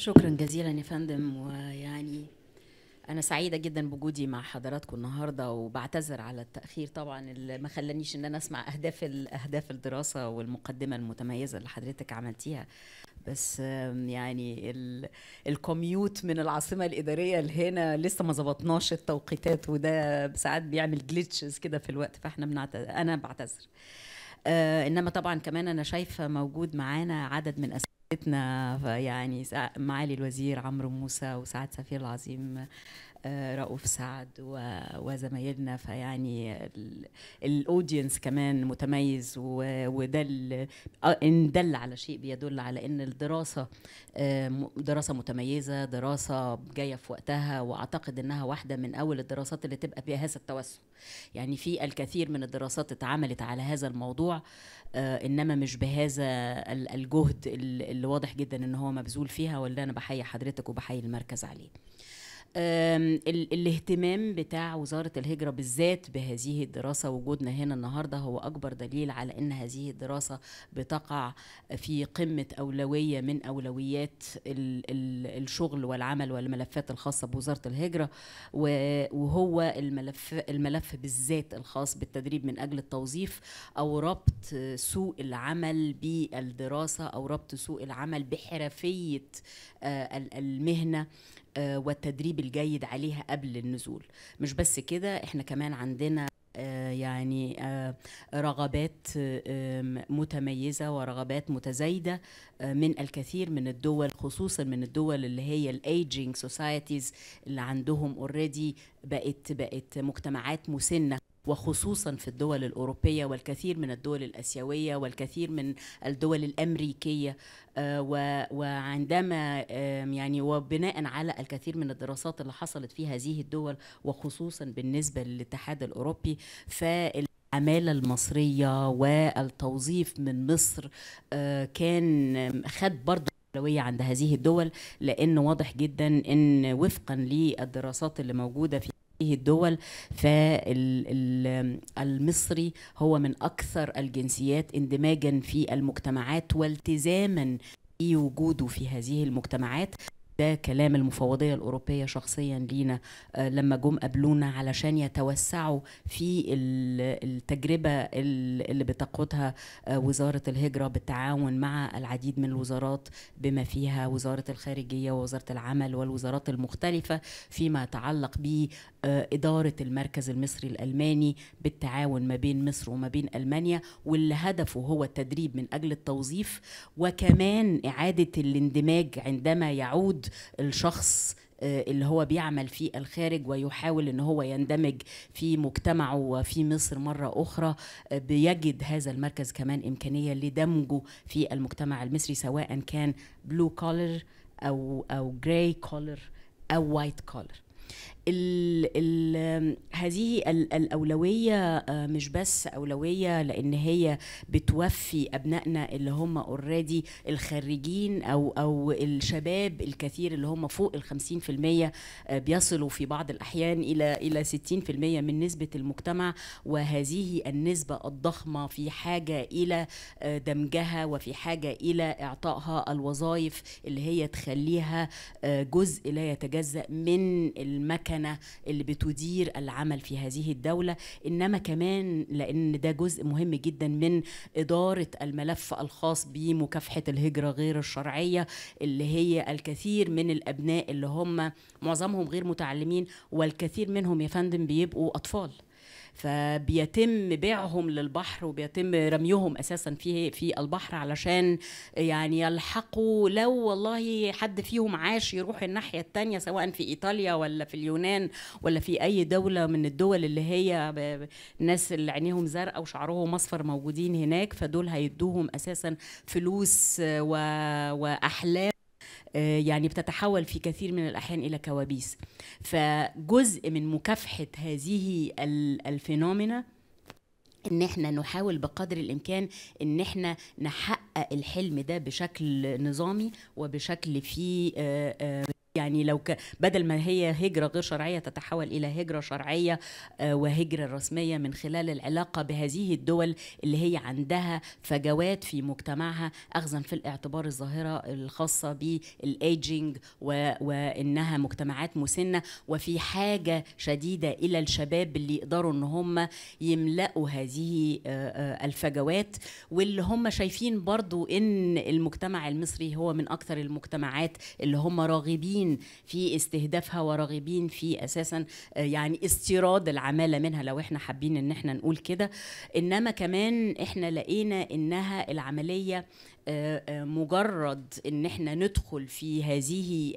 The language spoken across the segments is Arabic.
شكرا جزيلا يا فندم ويعني أنا سعيدة جدا بوجودي مع حضراتكم النهاردة وبعتذر على التأخير طبعا اللي ما خلانيش إن أنا أسمع أهداف أهداف الدراسة والمقدمة المتميزة اللي حضرتك عملتيها بس يعني الكوميوت من العاصمة الإدارية لهنا لسه ما ظبطناش التوقيتات وده ساعات بيعمل جليتشز كده في الوقت فاحنا بنعتذر أنا بعتذر آه إنما طبعا كمان أنا شايفة موجود معانا عدد من أسئلة حلقتنا يعني معالي الوزير عمرو موسى وسعد سفير العظيم رؤوف سعد وزمايلنا فيعني الاودينس كمان متميز وده ان دل على شيء بيدل على ان الدراسه دراسه متميزه دراسه جايه في وقتها واعتقد انها واحده من اول الدراسات اللي تبقى فيها هذا التوسع يعني في الكثير من الدراسات اتعملت على هذا الموضوع آه، انما مش بهذا الجهد اللي واضح جدا ان هو مبذول فيها واللي انا بحيي حضرتك وبحيي المركز عليه الاهتمام بتاع وزارة الهجرة بالذات بهذه الدراسة وجودنا هنا النهاردة هو أكبر دليل على أن هذه الدراسة بتقع في قمة أولوية من أولويات الشغل والعمل والملفات الخاصة بوزارة الهجرة وهو الملف, الملف بالذات الخاص بالتدريب من أجل التوظيف أو ربط سوق العمل بالدراسة أو ربط سوق العمل بحرفية آه، المهنة آه، والتدريب الجيد عليها قبل النزول مش بس كده احنا كمان عندنا آه، يعني آه، رغبات متميزة ورغبات متزايدة من الكثير من الدول خصوصا من الدول اللي هي الايجينج سوسايتيز اللي عندهم اوريدي بقت بقت مجتمعات مسنة وخصوصا في الدول الأوروبية والكثير من الدول الأسيوية والكثير من الدول الأمريكية آه، وعندما يعني وبناء على الكثير من الدراسات اللي حصلت في هذه الدول وخصوصا بالنسبة للاتحاد الأوروبي فال العمالة المصرية والتوظيف من مصر آه، كان خد برضه أولوية عند هذه الدول لأن واضح جدا أن وفقا للدراسات اللي موجودة في هذه الدول فالمصري هو من أكثر الجنسيات اندماجا في المجتمعات والتزاما بوجوده في هذه المجتمعات ده كلام المفوضيه الاوروبيه شخصيا لينا آه، لما جم قابلونا علشان يتوسعوا في التجربه اللي بتقودها آه، وزاره الهجره بالتعاون مع العديد من الوزارات بما فيها وزاره الخارجيه ووزاره العمل والوزارات المختلفه فيما يتعلق باداره آه، المركز المصري الالماني بالتعاون ما بين مصر وما بين المانيا واللي هدفه هو التدريب من اجل التوظيف وكمان اعاده الاندماج عندما يعود الشخص آه، اللي هو بيعمل في الخارج ويحاول ان هو يندمج في مجتمعه وفي مصر مره اخرى آه، بيجد هذا المركز كمان امكانيه لدمجه في المجتمع المصري سواء كان بلو كولر او او جراي كولر او وايت كولر ال هذه الأولوية آه، مش بس أولوية لأن هي بتوفي أبنائنا اللي هم اوريدي الخريجين أو أو الشباب الكثير اللي هم فوق ال 50% آه، بيصلوا في بعض الأحيان إلى إلى 60% من نسبة المجتمع وهذه النسبة الضخمة في حاجة إلى آه، دمجها وفي حاجة إلى إعطائها الوظائف اللي هي تخليها جزء لا يتجزأ من المكان الأمانة اللي بتدير العمل في هذه الدوله انما كمان لان ده جزء مهم جدا من اداره الملف الخاص بمكافحه الهجره غير الشرعيه اللي هي الكثير من الابناء اللي هم معظمهم غير متعلمين والكثير منهم يا فندم بيبقوا اطفال فبيتم بيعهم للبحر وبيتم رميهم اساسا في في البحر علشان يعني يلحقوا لو والله حد فيهم عاش يروح الناحيه الثانيه سواء في ايطاليا ولا في اليونان ولا في اي دوله من الدول اللي هي الناس اللي عينيهم زرقاء وشعرهم اصفر موجودين هناك فدول هيدوهم اساسا فلوس واحلام آه، يعني بتتحول في كثير من الأحيان إلى كوابيس فجزء من مكافحة هذه الفينومينا ان احنا نحاول بقدر الامكان ان احنا نحقق الحلم ده بشكل نظامي وبشكل فيه آه، آه، يعني لو ك... بدل ما هي هجرة غير شرعية تتحول إلى هجرة شرعية آه، وهجرة رسمية من خلال العلاقة بهذه الدول اللي هي عندها فجوات في مجتمعها أخذا في الاعتبار الظاهرة الخاصة بالإيجينج و... وإنها مجتمعات مسنة وفي حاجة شديدة إلى الشباب اللي يقدروا إن هم يملأوا هذه آه، آه، الفجوات واللي هم شايفين برضو إن المجتمع المصري هو من أكثر المجتمعات اللي هم راغبين راغبين في استهدافها وراغبين في اساسا آه، يعني استيراد العماله منها لو احنا حابين ان احنا نقول كده انما كمان احنا لقينا انها العمليه آه، آه، مجرد ان احنا ندخل في هذه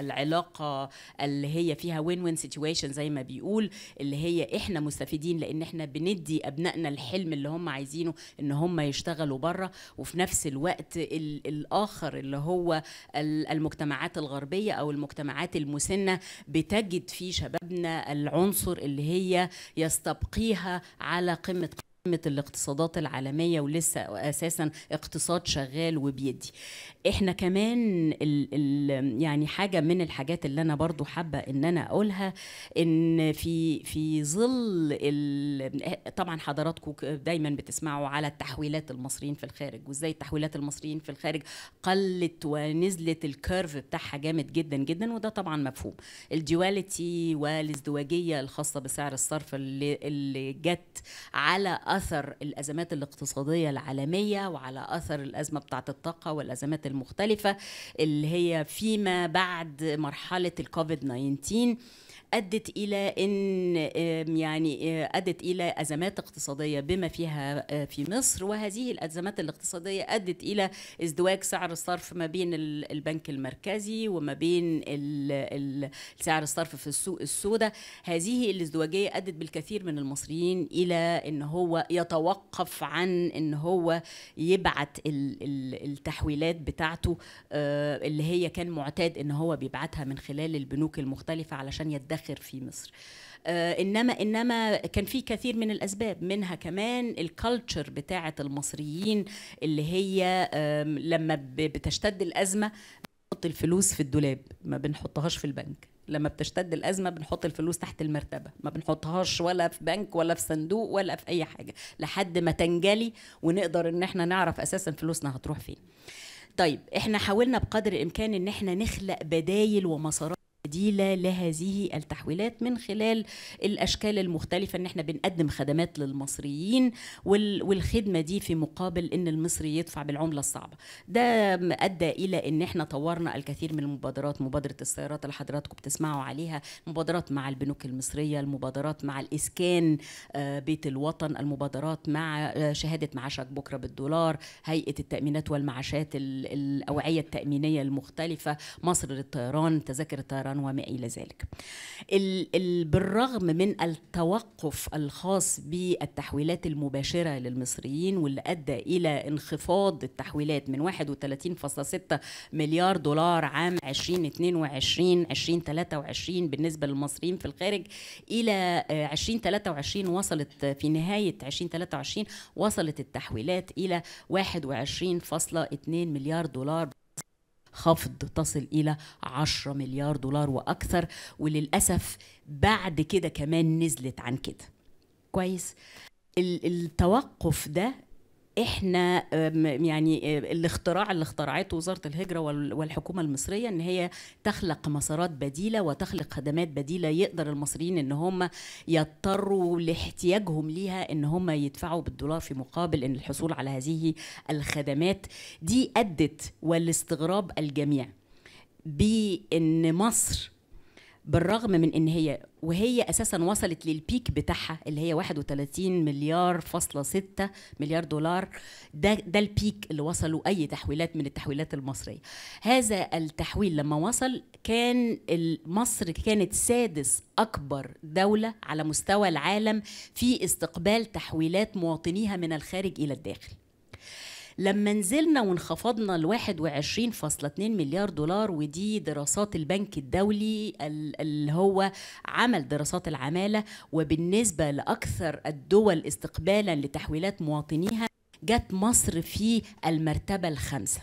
العلاقه اللي هي فيها وين وين سيتويشن زي ما بيقول اللي هي احنا مستفيدين لان احنا بندي ابنائنا الحلم اللي هم عايزينه ان هم يشتغلوا بره وفي نفس الوقت الاخر اللي هو المجتمعات الغربيه او المجتمعات المسنه بتجد في شبابنا العنصر اللي هي يستبقيها على قمه الاقتصادات العالمية ولسه أساسا اقتصاد شغال وبيدي احنا كمان ال ال يعني حاجه من الحاجات اللي انا برضو حابه ان انا اقولها ان في في ظل طبعا حضراتكم دايما بتسمعوا على التحويلات المصريين في الخارج وازاي التحويلات المصريين في الخارج قلت ونزلت الكيرف بتاعها جامد جدا جدا وده طبعا مفهوم الديواليتي والازدواجيه الخاصه بسعر الصرف اللي, اللي جت على اثر الازمات الاقتصاديه العالميه وعلى اثر الازمه بتاعت الطاقه والازمات الم المختلفه اللي هي فيما بعد مرحله الكوفيد 19 ادت الى ان يعني ادت الى ازمات اقتصاديه بما فيها في مصر وهذه الازمات الاقتصاديه ادت الى ازدواج سعر الصرف ما بين البنك المركزي وما بين سعر الصرف في السوق السوداء هذه الازدواجيه ادت بالكثير من المصريين الى ان هو يتوقف عن ان هو يبعت التحويلات بتاعته اللي هي كان معتاد ان هو بيبعتها من خلال البنوك المختلفه علشان يدخل الفاخر في مصر آه، انما انما كان في كثير من الاسباب منها كمان الكالتشر بتاعه المصريين اللي هي لما بتشتد الازمه بنحط الفلوس في الدولاب ما بنحطهاش في البنك لما بتشتد الازمه بنحط الفلوس تحت المرتبه ما بنحطهاش ولا في بنك ولا في صندوق ولا في اي حاجه لحد ما تنجلي ونقدر ان احنا نعرف اساسا فلوسنا هتروح فين طيب احنا حاولنا بقدر الامكان ان احنا نخلق بدايل ومسارات بديله لهذه التحويلات من خلال الاشكال المختلفه ان احنا بنقدم خدمات للمصريين والخدمه دي في مقابل ان المصري يدفع بالعمله الصعبه ده ادى الى ان احنا طورنا الكثير من المبادرات مبادره السيارات اللي حضراتكم بتسمعوا عليها مبادرات مع البنوك المصريه المبادرات مع الاسكان آه، بيت الوطن المبادرات مع آه، شهاده معاشك بكره بالدولار هيئه التامينات والمعاشات الاوعيه التامينيه المختلفه مصر للطيران تذاكر الطيران وما إلى ذلك ال- ال- بالرغم من التوقف الخاص بالتحويلات المباشرة للمصريين واللي أدى إلى انخفاض التحويلات من 31.6 مليار دولار عام 2022 2023 بالنسبة للمصريين في الخارج إلى 2023 آه، وصلت في نهاية 2023 وصلت التحويلات إلى 21.2 مليار دولار خفض تصل إلى 10 مليار دولار وأكثر وللأسف بعد كده كمان نزلت عن كده كويس التوقف ده احنا يعني آه، الاختراع اللي اخترعته وزاره الهجره والحكومه المصريه ان هي تخلق مسارات بديله وتخلق خدمات بديله يقدر المصريين ان هم يضطروا لاحتياجهم ليها ان هم يدفعوا بالدولار في مقابل ان الحصول على هذه الخدمات دي ادت والاستغراب الجميع بان مصر بالرغم من ان هي وهي اساسا وصلت للبيك بتاعها اللي هي 31 مليار فاصلة 6 مليار دولار ده ده البيك اللي وصلوا اي تحويلات من التحويلات المصريه هذا التحويل لما وصل كان مصر كانت سادس اكبر دوله على مستوى العالم في استقبال تحويلات مواطنيها من الخارج الى الداخل لما نزلنا وانخفضنا ل 21.2 مليار دولار ودي دراسات البنك الدولي اللي هو عمل دراسات العماله وبالنسبه لاكثر الدول استقبالا لتحويلات مواطنيها جت مصر في المرتبه الخامسه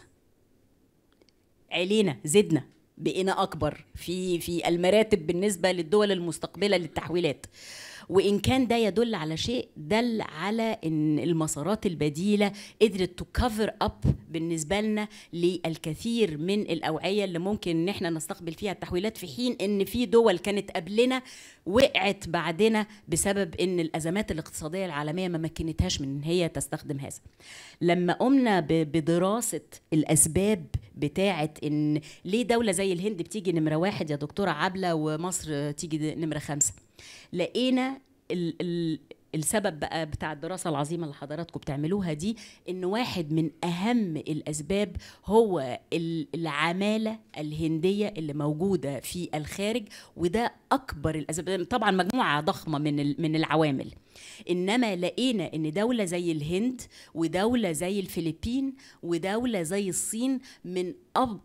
علينا زدنا بقينا اكبر في في المراتب بالنسبه للدول المستقبله للتحويلات وان كان ده يدل على شيء دل على ان المسارات البديله قدرت تكفر اب بالنسبه لنا للكثير من الاوعيه اللي ممكن ان احنا نستقبل فيها التحويلات في حين ان في دول كانت قبلنا وقعت بعدنا بسبب ان الازمات الاقتصاديه العالميه ما مكنتهاش من ان هي تستخدم هذا لما قمنا بدراسه الاسباب بتاعه ان ليه دوله زي الهند بتيجي نمره واحد يا دكتوره عبله ومصر تيجي نمره خمسه لقينا ال ال السبب بقى بتاع الدراسة العظيمة اللي حضراتكم بتعملوها دي إن واحد من أهم الأسباب هو العمالة الهندية اللي موجودة في الخارج وده أكبر الأسباب طبعا مجموعة ضخمة من من العوامل انما لقينا ان دوله زي الهند ودوله زي الفلبين ودوله زي الصين من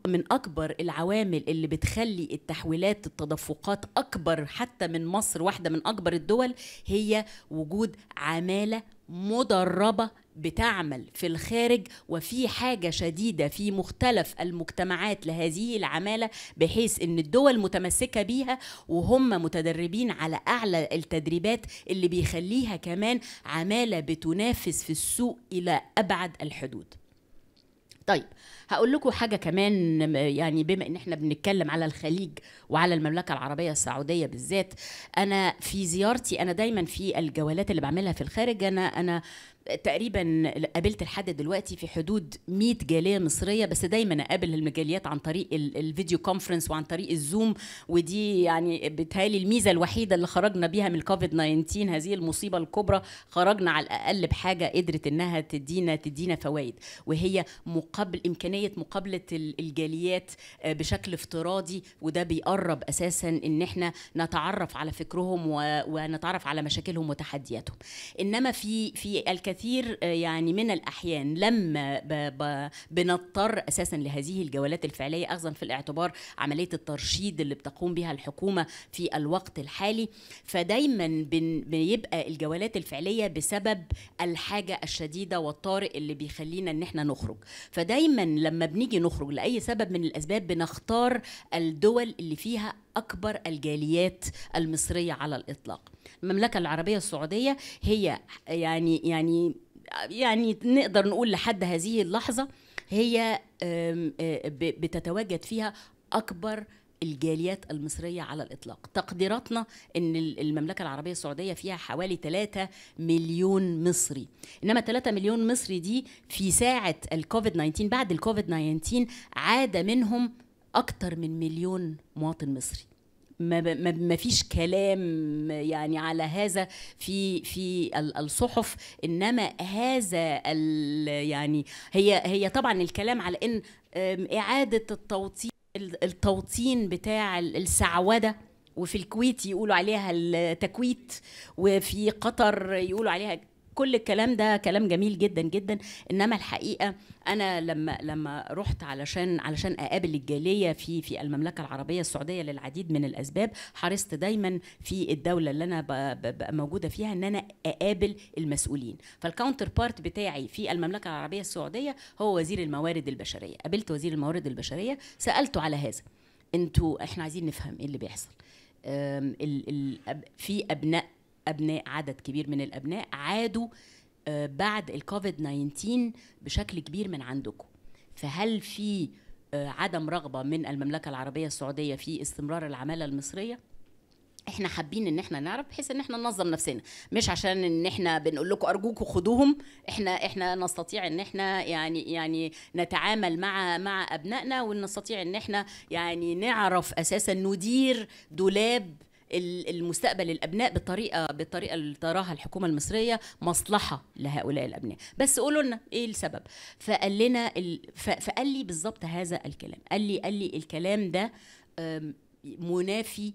من اكبر العوامل اللي بتخلي التحويلات التدفقات اكبر حتى من مصر واحده من اكبر الدول هي وجود عماله مدربه بتعمل في الخارج وفي حاجة شديدة في مختلف المجتمعات لهذه العمالة بحيث أن الدول متمسكة بيها وهم متدربين على أعلى التدريبات اللي بيخليها كمان عمالة بتنافس في السوق إلى أبعد الحدود طيب هقول لكم حاجه كمان يعني بما ان احنا بنتكلم على الخليج وعلى المملكه العربيه السعوديه بالذات انا في زيارتي انا دايما في الجولات اللي بعملها في الخارج انا انا تقريبا قابلت لحد دلوقتي في حدود 100 جاليه مصريه بس دايما اقابل المجاليات عن طريق الفيديو كونفرنس وعن طريق الزوم ودي يعني بتهالي الميزه الوحيده اللي خرجنا بيها من الكوفيد 19 هذه المصيبه الكبرى خرجنا على الاقل بحاجه قدرت انها تدينا تدينا فوائد وهي مقابل امكانيه مقابله الجاليات آه، بشكل افتراضي وده بيقرب اساسا ان احنا نتعرف على فكرهم ونتعرف على مشاكلهم وتحدياتهم انما في في الكلام كثير آه، يعني من الأحيان لما ب ب بنضطر أساسا لهذه الجولات الفعلية أخذا في الاعتبار عملية الترشيد اللي بتقوم بها الحكومة في الوقت الحالي فدايما بن بيبقى الجولات الفعلية بسبب الحاجة الشديدة والطارئ اللي بيخلينا إن احنا نخرج فدايما لما بنيجي نخرج لأي سبب من الأسباب بنختار الدول اللي فيها أكبر الجاليات المصرية على الإطلاق المملكة العربية السعودية هي يعني يعني يعني نقدر نقول لحد هذه اللحظة هي بتتواجد فيها أكبر الجاليات المصرية على الإطلاق تقديراتنا أن المملكة العربية السعودية فيها حوالي 3 مليون مصري إنما 3 مليون مصري دي في ساعة الكوفيد 19 بعد الكوفيد 19 عاد منهم أكتر من مليون مواطن مصري ما, ما, ما فيش كلام يعني على هذا في في الصحف انما هذا يعني هي هي طبعا الكلام على ان اعاده التوطين التوطين بتاع السعوده وفي الكويت يقولوا عليها التكويت وفي قطر يقولوا عليها كل الكلام ده كلام جميل جدا جدا انما الحقيقه انا لما لما رحت علشان علشان اقابل الجاليه في في المملكه العربيه السعوديه للعديد من الاسباب حرصت دايما في الدوله اللي انا ببقى موجوده فيها ان انا اقابل المسؤولين فالكاونتر بارت بتاعي في المملكه العربيه السعوديه هو وزير الموارد البشريه قابلت وزير الموارد البشريه سالته على هذا انتوا احنا عايزين نفهم ايه اللي بيحصل في ابناء ابناء عدد كبير من الابناء عادوا آه، بعد الكوفيد 19 بشكل كبير من عندكم فهل في آه، عدم رغبه من المملكه العربيه السعوديه في استمرار العماله المصريه احنا حابين ان احنا نعرف بحيث ان احنا ننظم نفسنا مش عشان ان احنا بنقول لكم ارجوكم خدوهم احنا احنا نستطيع ان احنا يعني يعني نتعامل مع مع ابنائنا ونستطيع ان احنا يعني نعرف اساسا ندير دولاب المستقبل الابناء بالطريقه بالطريقه اللي تراها الحكومه المصريه مصلحه لهؤلاء الابناء بس قولوا لنا ايه السبب فقال لنا ال... فقال لي بالظبط هذا الكلام قال لي قال لي الكلام ده منافي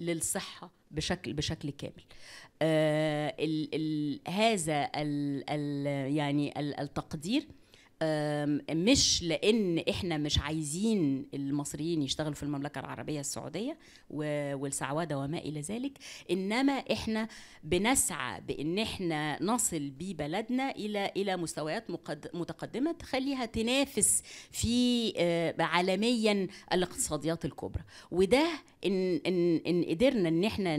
للصحه بشكل بشكل كامل آه ال ال هذا ال ال يعني ال التقدير مش لان احنا مش عايزين المصريين يشتغلوا في المملكه العربيه السعوديه والسعوده وما الى ذلك انما احنا بنسعى بان احنا نصل ببلدنا الى الى مستويات متقدمه تخليها تنافس في آه، عالميا الاقتصاديات الكبرى وده ان ان ان قدرنا ان احنا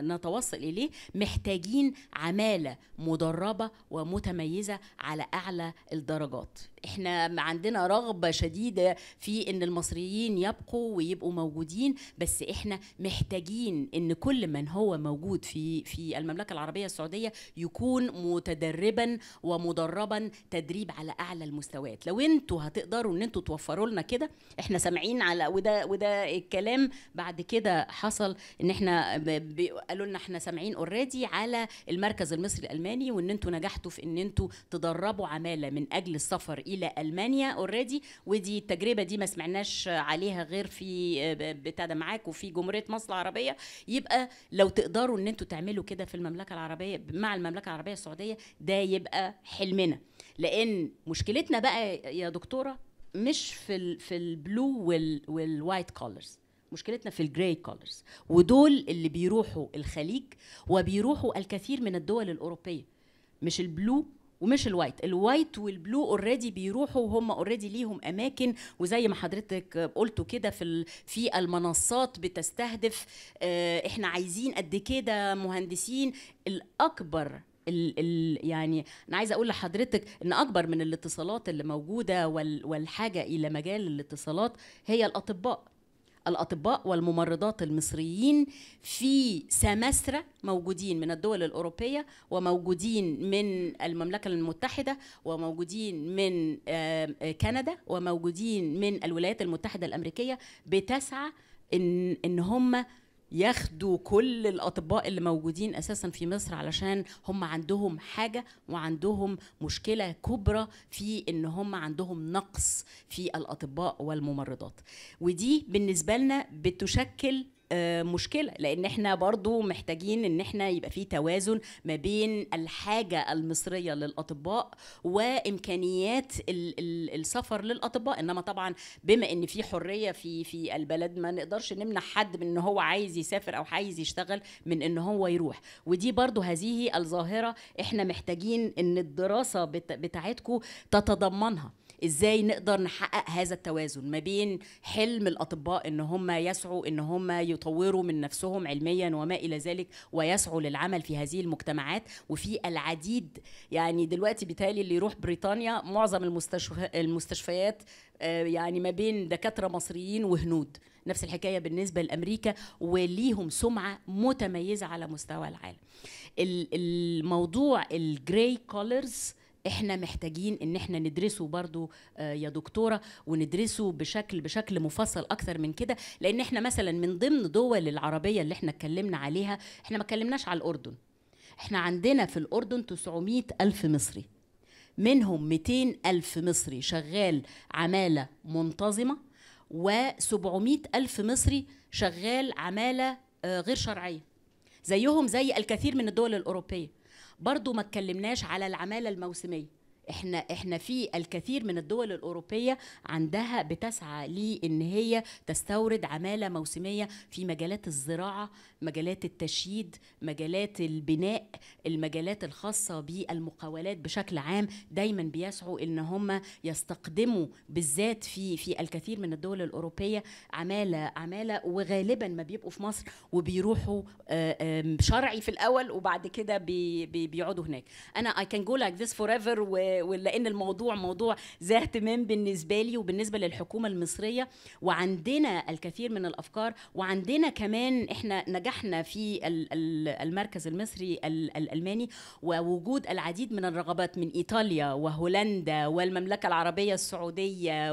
نتوصل اليه محتاجين عماله مدربه ومتميزه على اعلى الدرجات مهرجات احنا عندنا رغبه شديده في ان المصريين يبقوا ويبقوا موجودين بس احنا محتاجين ان كل من هو موجود في في المملكه العربيه السعوديه يكون متدربا ومدربا تدريب على اعلى المستويات لو انتوا هتقدروا ان انتوا توفروا لنا كده احنا سامعين على وده وده الكلام بعد كده حصل ان احنا قالوا لنا احنا سامعين اوريدي على المركز المصري الالماني وان انتوا نجحتوا في ان انتوا تدربوا عماله من اجل لاجل السفر الى المانيا اوريدي ودي التجربه دي ما سمعناش عليها غير في آه، بتاع ده معاك وفي جمهوريه مصر العربيه يبقى لو تقدروا ان انتوا تعملوا كده في المملكه العربيه مع المملكه العربيه السعوديه ده يبقى حلمنا لان مشكلتنا بقى يا دكتوره مش في الـ في البلو والوايت كولرز مشكلتنا في الجراي كولرز ودول اللي بيروحوا الخليج وبيروحوا الكثير من الدول الاوروبيه مش البلو ومش الوايت الوايت والبلو اوريدي بيروحوا وهم اوريدي ليهم اماكن وزي ما حضرتك قلتوا كده في في المنصات بتستهدف آه، احنا عايزين قد كده مهندسين الاكبر الـ الـ يعني انا عايزه اقول لحضرتك ان اكبر من الاتصالات اللي موجوده والحاجه الى مجال الاتصالات هي الاطباء الأطباء والممرضات المصريين في سماسرة موجودين من الدول الأوروبية وموجودين من المملكة المتحدة وموجودين من آه، كندا وموجودين من الولايات المتحدة الأمريكية بتسعى إن, إن هم ياخدوا كل الاطباء اللي موجودين اساسا في مصر علشان هم عندهم حاجه وعندهم مشكله كبرى في ان هم عندهم نقص في الاطباء والممرضات ودي بالنسبه لنا بتشكل آه، مشكله لان احنا برضو محتاجين ان احنا يبقى في توازن ما بين الحاجه المصريه للاطباء وامكانيات السفر للاطباء انما طبعا بما ان في حريه في في البلد ما نقدرش نمنع حد من ان هو عايز يسافر او عايز يشتغل من ان هو يروح ودي برضو هذه الظاهره احنا محتاجين ان الدراسه بتاعتكم تتضمنها ازاي نقدر نحقق هذا التوازن ما بين حلم الاطباء ان هم يسعوا ان هم يطوروا من نفسهم علميا وما الى ذلك ويسعوا للعمل في هذه المجتمعات وفي العديد يعني دلوقتي بالتالي اللي يروح بريطانيا معظم المستشفيات آه، يعني ما بين دكاتره مصريين وهنود نفس الحكايه بالنسبه لامريكا وليهم سمعه متميزه على مستوى العالم الموضوع الجراي كولرز احنا محتاجين ان احنا ندرسه برضو آه، يا دكتوره وندرسه بشكل بشكل مفصل اكثر من كده لان احنا مثلا من ضمن دول العربيه اللي احنا اتكلمنا عليها احنا ما اتكلمناش على الاردن احنا عندنا في الاردن 900 الف مصري منهم 200 ألف مصري شغال عمالة منتظمة و700 ألف مصري شغال عمالة آه، غير شرعية زيهم زي الكثير من الدول الأوروبية برضو ما اتكلمناش على العماله الموسميه احنا احنا في الكثير من الدول الاوروبيه عندها بتسعى لان هي تستورد عماله موسميه في مجالات الزراعه، مجالات التشييد، مجالات البناء، المجالات الخاصه بالمقاولات بشكل عام دايما بيسعوا ان هم يستقدموا بالذات في في الكثير من الدول الاوروبيه عماله عماله وغالبا ما بيبقوا في مصر وبيروحوا آه، شرعي في الاول وبعد كده بي بيقعدوا هناك. انا اي كان جو لايك ذس فور و ولان الموضوع موضوع ذا اهتمام بالنسبه لي وبالنسبه للحكومه المصريه وعندنا الكثير من الافكار وعندنا كمان احنا نجحنا في المركز المصري الالماني ووجود العديد من الرغبات من ايطاليا وهولندا والمملكه العربيه السعوديه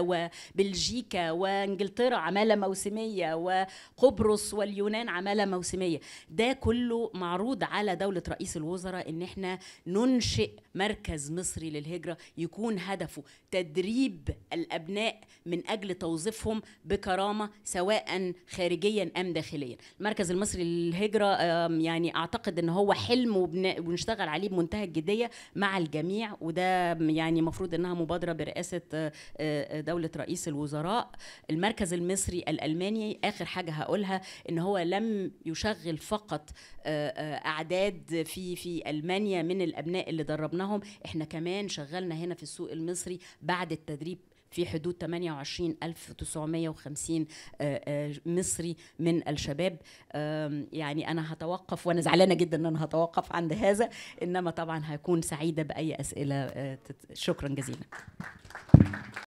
وبلجيكا وانجلترا عماله موسميه وقبرص واليونان عماله موسميه ده كله معروض على دوله رئيس الوزراء ان احنا ننشئ مركز مصري للهجرة يكون هدفه تدريب الأبناء من أجل توظيفهم بكرامة سواء خارجيا أم داخليا المركز المصري للهجرة يعني أعتقد أن هو حلم وبنشتغل عليه بمنتهى الجدية مع الجميع وده يعني مفروض أنها مبادرة برئاسة آه، آه، دولة رئيس الوزراء المركز المصري الألماني آخر حاجة هقولها أن هو لم يشغل فقط آه، أعداد في في ألمانيا من الأبناء اللي دربناهم احنا احنا كمان شغلنا هنا في السوق المصري بعد التدريب في حدود 28950 آه، آه، مصري من الشباب يعني انا هتوقف وانا زعلانه جدا ان انا هتوقف عند هذا انما طبعا هكون سعيده باي اسئله آه، شكرا جزيلا